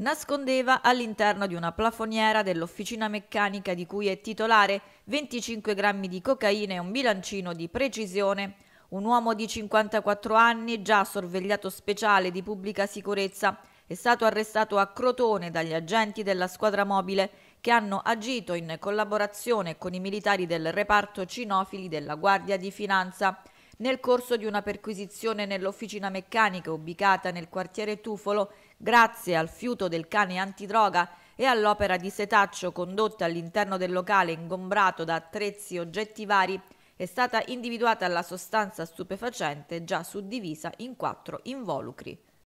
Nascondeva all'interno di una plafoniera dell'officina meccanica di cui è titolare 25 grammi di cocaina e un bilancino di precisione. Un uomo di 54 anni, già sorvegliato speciale di pubblica sicurezza, è stato arrestato a Crotone dagli agenti della squadra mobile che hanno agito in collaborazione con i militari del reparto cinofili della Guardia di Finanza. Nel corso di una perquisizione nell'officina meccanica ubicata nel quartiere Tufolo, grazie al fiuto del cane antidroga e all'opera di setaccio condotta all'interno del locale ingombrato da attrezzi e oggetti vari, è stata individuata la sostanza stupefacente già suddivisa in quattro involucri.